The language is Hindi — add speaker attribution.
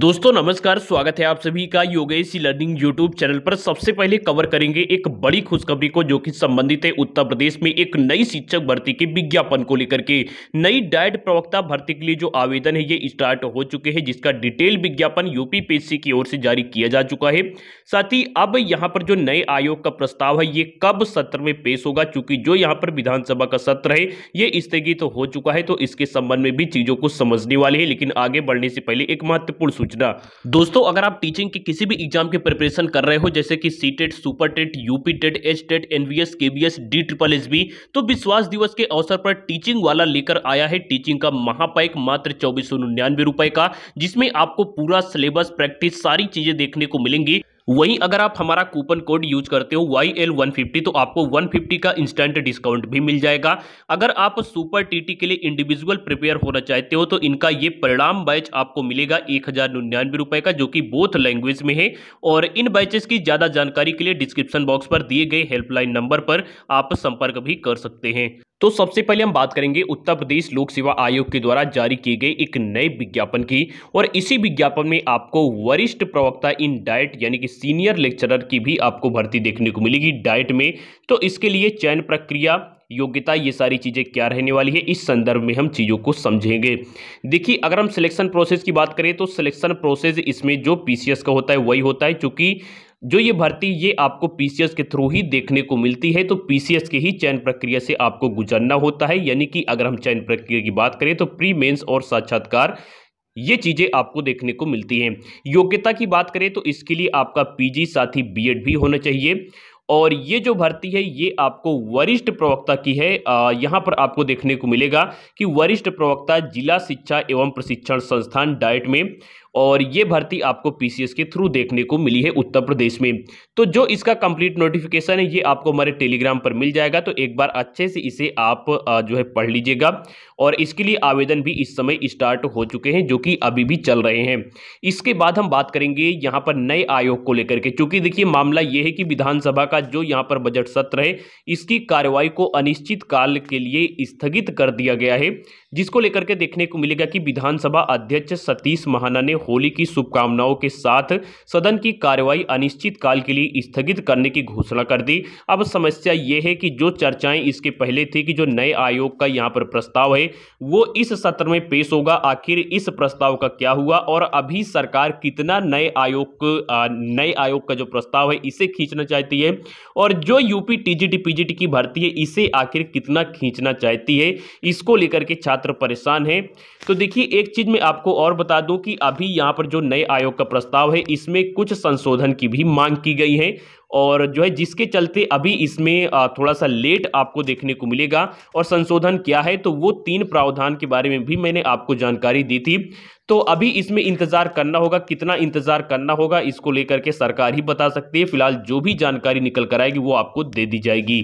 Speaker 1: दोस्तों नमस्कार स्वागत है आप सभी का योगेश लर्निंग यूट्यूब चैनल पर सबसे पहले कवर करेंगे एक बड़ी खुशखबरी को जो कि संबंधित है उत्तर प्रदेश में एक नई शिक्षक भर्ती के विज्ञापन को लेकर के नई डायट प्रवक्ता भर्ती के लिए जो आवेदन है ये स्टार्ट हो चुके हैं जिसका डिटेल विज्ञापन यूपीपीएससी की ओर से जारी किया जा चुका है साथ ही अब यहाँ पर जो नए आयोग का प्रस्ताव है ये कब सत्र में पेश होगा चूंकि जो यहाँ पर विधानसभा का सत्र है ये स्थगित हो चुका है तो इसके संबंध में भी चीजों को समझने वाले है लेकिन आगे बढ़ने से पहले एक महत्वपूर्ण अधिसूचना दोस्तों अगर आप टीचिंग के किसी भी एग्जाम की प्रिपरेशन कर रहे हो जैसे कि C TET super TET UP TET H TET NVS KBS D triple S B तो विश्वास दिवस के अवसर पर टीचिंग वाला लेकर आया है टीचिंग का महापैक मात्र चौबीस सौ निन्यानवे रुपए का जिसमें आपको पूरा सिलेबस प्रैक्टिस सारी चीजें देखने को मिलेंगी वहीं अगर आप हमारा कूपन कोड यूज करते हो वाई एल वन फिफ्टी तो आपको वन फिफ्टी का इंस्टेंट डिस्काउंट भी मिल जाएगा अगर आप सुपर टीटी के लिए इंडिविजुअल प्रिपेयर होना चाहते हो तो इनका ये परिणाम बैच आपको मिलेगा एक हजार निन्यानवे रुपए का जो कि बोथ लैंग्वेज में है और इन बैचेस की ज़्यादा जानकारी के लिए डिस्क्रिप्शन बॉक्स पर दिए गए हेल्पलाइन नंबर पर आप संपर्क भी कर सकते हैं तो सबसे पहले हम बात करेंगे उत्तर प्रदेश लोक सेवा आयोग के द्वारा जारी किए गए एक नए विज्ञापन की और इसी विज्ञापन में आपको वरिष्ठ प्रवक्ता इन डाइट यानी कि सीनियर लेक्चरर की भी आपको भर्ती देखने को मिलेगी डाइट में तो इसके लिए चयन प्रक्रिया योग्यता ये सारी चीज़ें क्या रहने वाली है इस संदर्भ में हम चीज़ों को समझेंगे देखिए अगर हम सिलेक्शन प्रोसेस की बात करें तो सिलेक्शन प्रोसेस इसमें जो पीसीएस का होता है वही होता है चूँकि जो ये भर्ती ये आपको पीसीएस के थ्रू ही देखने को मिलती है तो पीसीएस के ही चयन प्रक्रिया से आपको गुजरना होता है यानी कि अगर हम चयन प्रक्रिया की बात करें तो प्री मेंस और साक्षात्कार ये चीज़ें आपको देखने को मिलती हैं योग्यता की बात करें तो इसके लिए आपका पीजी साथ ही बीएड भी होना चाहिए और ये जो भर्ती है ये आपको वरिष्ठ प्रवक्ता की है यहाँ पर आपको देखने को मिलेगा कि वरिष्ठ प्रवक्ता जिला शिक्षा एवं प्रशिक्षण संस्थान डाइट में और ये भर्ती आपको पीसीएस के थ्रू देखने को मिली है उत्तर प्रदेश में तो जो इसका कंप्लीट नोटिफिकेशन है ये आपको हमारे टेलीग्राम पर मिल जाएगा तो एक बार अच्छे से इसे आप जो है पढ़ लीजिएगा और इसके लिए आवेदन भी इस समय स्टार्ट हो चुके हैं जो कि अभी भी चल रहे हैं इसके बाद हम बात करेंगे यहाँ पर नए आयोग को लेकर के चूंकि देखिए मामला ये है कि विधानसभा का जो यहाँ पर बजट सत्र है इसकी कार्रवाई को अनिश्चित काल के लिए स्थगित कर दिया गया है जिसको लेकर के देखने को मिलेगा कि विधानसभा अध्यक्ष सतीश महाना ने होली की शुभकामनाओं के साथ सदन की कार्यवाही अनिश्चितकाल के लिए स्थगित करने की घोषणा कर दी अब समस्या ये है कि जो चर्चाएं इसके पहले थी कि जो नए आयोग का यहाँ पर प्रस्ताव है वो इस सत्र में पेश होगा आखिर इस प्रस्ताव का क्या हुआ और अभी सरकार कितना नए आयोग नए आयोग का जो प्रस्ताव है इसे खींचना चाहती है और जो यूपी टीजीटी पीजीटी की भर्ती है इसे आखिर कितना खींचना चाहती है इसको लेकर के छात्र परेशान है तो देखिए एक चीज़ मैं आपको और बता दूं कि अभी यहाँ पर जो नए आयोग का प्रस्ताव है इसमें कुछ संशोधन की भी मांग की गई है और जो है जिसके चलते अभी इसमें थोड़ा सा लेट आपको देखने को मिलेगा और संशोधन क्या है तो वो तीन प्रावधान के बारे में भी मैंने आपको जानकारी दी थी तो अभी इसमें इंतज़ार करना होगा कितना इंतज़ार करना होगा इसको लेकर के सरकार ही बता सकती है फिलहाल जो भी जानकारी निकल कर आएगी वो आपको दे दी जाएगी